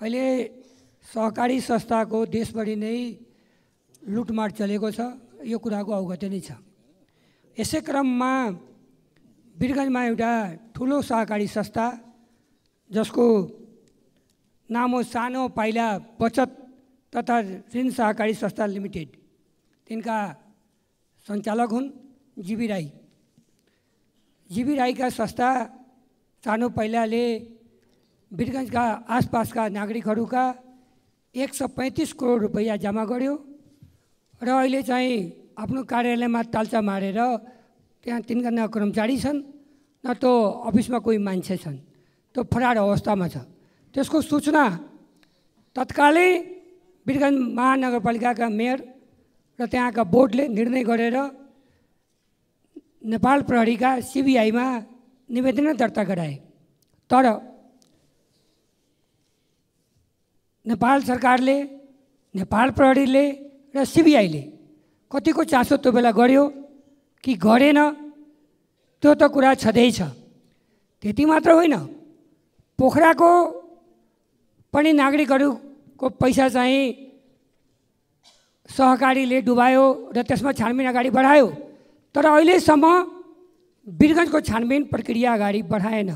अहिले सहकारी संस्थाको देशभरि नै लुटमाट चलेको छ यो कुराको अवगत नै छ यसै क्रममा बिरगन्जमा एउटा ठुलो सहकारी संस्था जसको नाम हो सानो पाइला बचत तथा ऋण सहकारी संस्था लिमिटेड तिनका सञ्चालक हुन् जीबी राई जीबी राईका संस्था सानो पाइलाले वीरगन्जका आसपासका नागरिकहरूका एक सय पैँतिस करोड रुपैयाँ जमा गर्यो र अहिले चाहिँ आफ्नो कार्यालयमा तालचा मारेर त्यहाँ तिनजना कर्मचारी छन् न त अफिसमा कोही मान्छे छन् त्यो फरार अवस्थामा छ त्यसको सूचना तत्कालै वीरगन्ज महानगरपालिकाका मेयर र त्यहाँका बोर्डले निर्णय गरेर नेपाल प्रहरीका सिबिआईमा निवेदन दर्ता गराए तर नेपाल सरकारले नेपाल प्रहरीले र सिबिआईले कतिको चासो त्यो बेला गर्यो कि गरेन त्यो त कुरा छँदैछ छ त्यति मात्र होइन पोखराको पनि नागरिकहरूको पैसा चाहिँ सहकारीले डुबायो र त्यसमा छानबिन अगाडि बढायो तर अहिलेसम्म वीरगन्जको छानबिन प्रक्रिया अगाडि बढाएन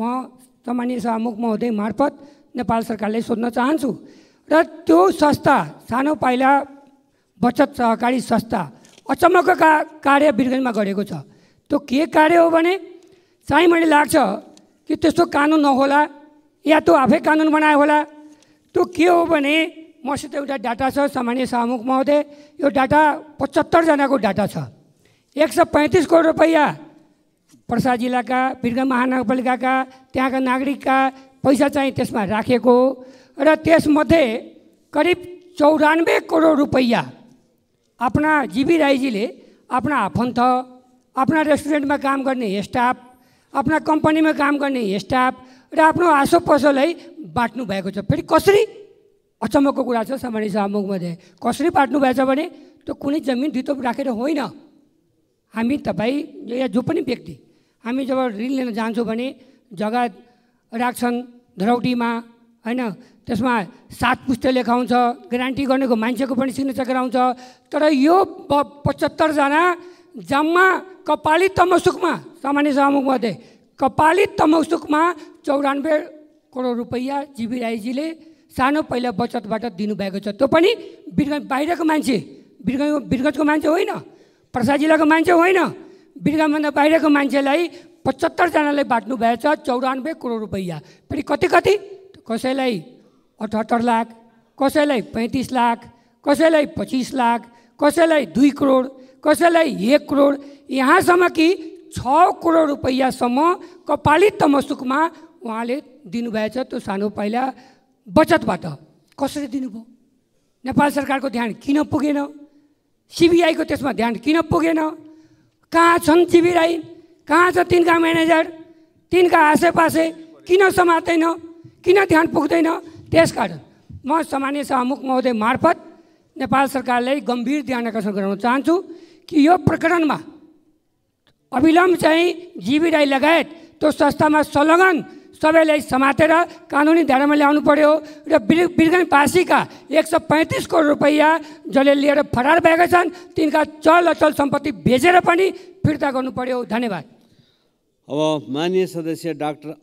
म सामान्य सभामुख महोदय मार्फत नेपाल सरकारले सोध्न चाहन्छु र त्यो संस्था सानो पाइला बचत सहकारी संस्था अचम्मको का कार्य बिरगन्जमा गरेको छ त्यो के कार्य हो भने चाहिँ मैले लाग्छ कि त्यस्तो कानुन नहोला या त्यो आफै कानुन बनायो होला त्यो के हो भने मसित एउटा डाटा छ सामान्य सामुख महोदय यो डाटा पचहत्तरजनाको डाटा छ एक सय पैँतिस करोड रुपियाँ पर्सा जिल्लाका वीरगञ्ज महानगरपालिकाका त्यहाँका नागरिकका पैसा चाहिँ त्यसमा राखेको र त्यसमध्ये करिब चौरानब्बे करोड रुपैयाँ आफ्ना जीवी राईजीले आफ्ना आफन्त आफ्ना रेस्टुरेन्टमा काम गर्ने स्टाफ आफ्ना कम्पनीमा काम गर्ने स्टाफ र आफ्नो आसो पसोलाई बाँट्नु भएको छ फेरि कसरी अचम्मको कुरा छ सामान्य सामुखमध्ये कसरी बाँड्नु भएको भने त्यो कुनै जमिन रितोप राखेर होइन हामी तपाईँ या जो पनि व्यक्ति हामी जब ऋण लिन जान्छौँ भने जग्गा राख्छन् धरौटीमा होइन त्यसमा सात पुस्तक लेखाउँछ ग्यारान्टी गर्नेको मान्छेको पनि सिग्नेचर आउँछ तर यो पचहत्तरजना जम्मा कपाली तमसुकमा सामान्य सभामुखमध्ये कपाली तमसुकमा चौरानब्बे करोड रुपैयाँ जिबी राईजीले सानो पहिला बचतबाट दिनुभएको छ त्यो पनि बिरगञ्ज बाहिरको मान्छे बिरगञ्ज बिरगञ्जको मान्छे होइन प्रसाद जिल्लाको मान्छे होइन बिरगञ्जभन्दा बाहिरको मान्छेलाई पचहत्तरजनाले बाँट्नु भएछ चौरानब्बे करोड रुपैयाँ फेरि कति कति कसैलाई अठहत्तर लाख कसैलाई पैँतिस लाख कसैलाई पच्चिस लाख कसैलाई दुई करोड कसैलाई एक करोड यहाँसम्म कि छ करोड रुपैयाँसम्म कपालित तमसुकमा उहाँले दिनुभएछ त्यो सानो पहिला बचतबाट कसरी दिनुभयो नेपाल सरकारको ध्यान किन पुगेन सिबिआईको त्यसमा ध्यान किन पुगेन कहाँ छन् सिबिआई कहाँ छ तिनका म्यानेजर तिनका आसेपासे किन समात्दैन किन ध्यान पुग्दैन त्यस कारण म सामान्य सभामुख महोदय मार्फत नेपाल सरकारलाई गम्भीर ध्यान आकर्षण गराउन चाहन्छु कि यो प्रकरणमा अविलम्ब चाहिँ जीवी राई लगायत त्यो संस्थामा संलग्न सबैलाई समातेर कानुनी धारामा ल्याउनु पर्यो र बिर्गनवासीका एक सय पैँतिस करोड रुपैयाँ जसले लिएर फरार भएका छन् तिनका चल अचल सम्पत्ति बेचेर पनि फिर्ता गर्नु पर्यो धन्यवाद अब मान्य सदस्य डाक्टर